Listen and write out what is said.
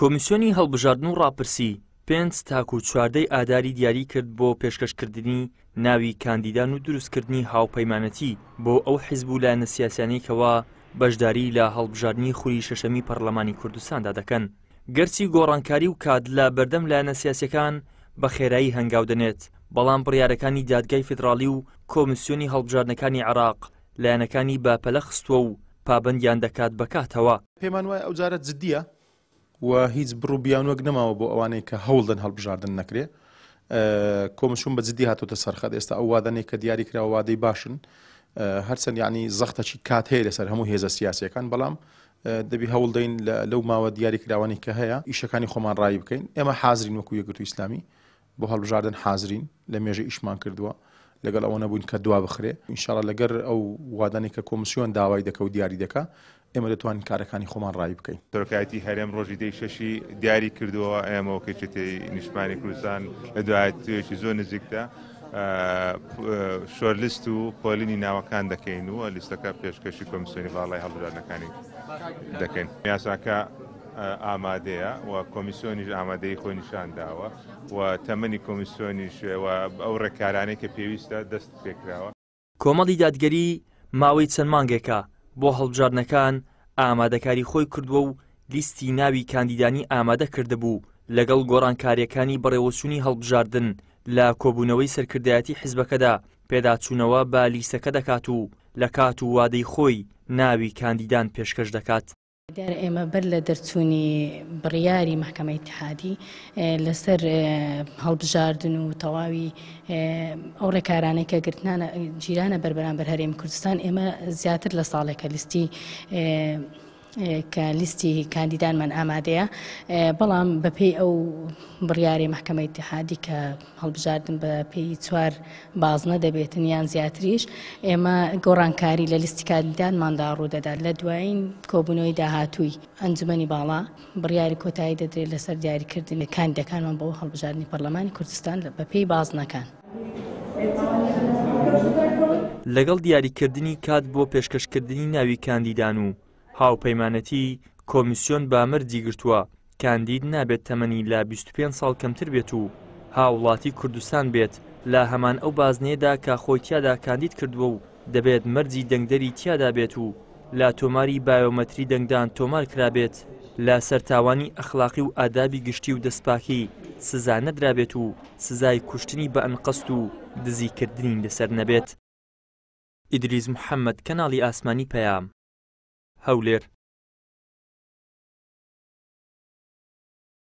کۆمیسیۆنی هەڵبژاردن و ڕاپرسی پێنج تاک و چواردەی ئاداری دیاری کرد بۆ پێشکەشکردنی ناوی کاندیدان و دروستکردنی هاوپەیمانەتی بۆ ئەو حیزبوو لایەنە سیاسیانەیەکەوە بەشداری لە هەڵبژاردننی خوری شەشەمی پەرلەمانی کوردستاندا دەکەن گەرچی گۆڕانکاری و کادلە بەردەم لایەنە سیاسەکان بە خێرایی هەنگاودنێت بەڵام بڕیارەکانی دادگای فدراالی و کۆمیسیۆنی هەڵبژاردنەکانی عراق لایەنەکانی باپەلە خستووە و پابندیان دەکات بەکاتەوە پێمان وایە ئەوجارە جددیە و هیچ بڕوو بیانوەک نەماوە بۆ ئەوانەی کە هەوڵدن هەڵبژاردن نەکرێ کۆمشون بە جدی هاتوتە سەرخەت ئێستا ئەو وادانەی کە دیاری کراوە وادەی باشن هەرچەند یعنی زەختەکی کات هەیە لەسەر هەموو هێزە سیاسەکان بەڵام دەبی هەوڵدەین لەو ماوە دیاری کراوانی کە هەیە ئیشەکانی خۆمان ڕای بکەین ئێمە حازرین وەکو یەکگرتو ئیسلامی بۆ هەڵبژاردن حازرین لە مێژە ئیشمان کردووە لەگەڵ ئەوە نەبوون کە دوا بخرێ ئینشاڵە لەگەر ئەو وادانی کە کۆمسیۆن داوای دەکە و دیاری دەکە ئێمە دەتوانین کارەکانی خۆمان ڕای بکەین تۆکایەتی هەرێم ڕۆژی دەی شەشی دیاری کردووە ئەمەوە کەچێتی نیشتمانی کوردستان لە دوایەت توێکی زۆر نزیکدا شۆرلست و پۆلینی ناوەکان دەکەین وە لیستەکە پێشکەشی کۆمیسیۆنی باڵای هەڵدانەکانی دەکەین یاساکە ئامادەیە و کۆمیسیۆنیش ئامادەی خۆی نیشان داوە و تەمەنی کۆمیسیۆنیش ئەو ڕێکارانەی کە پێویستە دەست پێکراوە کۆمەڵی دادگەری ماوەی چەند مانگێکە بۆ هەڵبژارنەکان ئامادەکاری خۆی کردووە و لیستی ناوی کاندیدانی ئامادە کردهبوو لەگەڵ گۆڕانکاریەکانی بەڕێوەچوونی هەڵبژاردن لە کۆبوونەوەی سەرکردایەتی حزبەکەدا پێداچوونەوە با لیسەکە دەکات و لە کات و وادەی خۆی ناوی کاندیدان پێشکەش دەکات دیار ئێمە بەر لە دەرچوونی بڕیاری محکمە اتحادی لەسەر هەڵبژاردن و تەواوی ئەو ڕێکارانەی کە گرتنانە جیرانە بەربەران بەر هەرێم کوردستان ئێمە زیاتر لە ساڵێکە لیستی کە لیستی کاندیدانمان ئامادەیە بەڵام بەپی ئەو بڕیاری محکمە اتحادی کە هەڵبژاردن بە پێی چوار بازنە دەبێتن یان زیاتریش ئێمە گۆڕانکاری لە لیستی کاندیدانماندا ڕوودەدات لە دوایین کۆبوونەوەی داهاتووی ئەنجومی باڵا بڕیاری کۆتایی دەدرێت لەسەر دیاریکردن کاندەکانمان بۆ هەڵبژاردننی پەرلەمانی کوردستان بە پێی بازنەکان. لەگەڵ دیاریکردنی کات بۆ پێشکەشکردنی ناوی کاندیدان و هاوپەیمانەتی کۆمیسیۆن بامەر دیگرتووە کاندید نابێت تەمەنی لا 25 ساڵ کەمتر بێت و هاوڵاتی کوردستان بێت لا هەمان ئەو بازنێدا کە خۆی تیادا کاندید کردووە و دەبێت مەرجی دەنگدەری تیادا بێت و لا تۆماری بایۆمەتری دەنگدان تۆمار کرابێت لا سەرتاوانی ئەخلاقی و ئادابی گشتی و دەستپاکی سزا نەدرابێت و سزای کوشتنی بە ئەنقەست و دزیکردنی لەسەر نەبێت ئیدریز محەممەد کەناڵی ئاسمانی پەیام هەولێر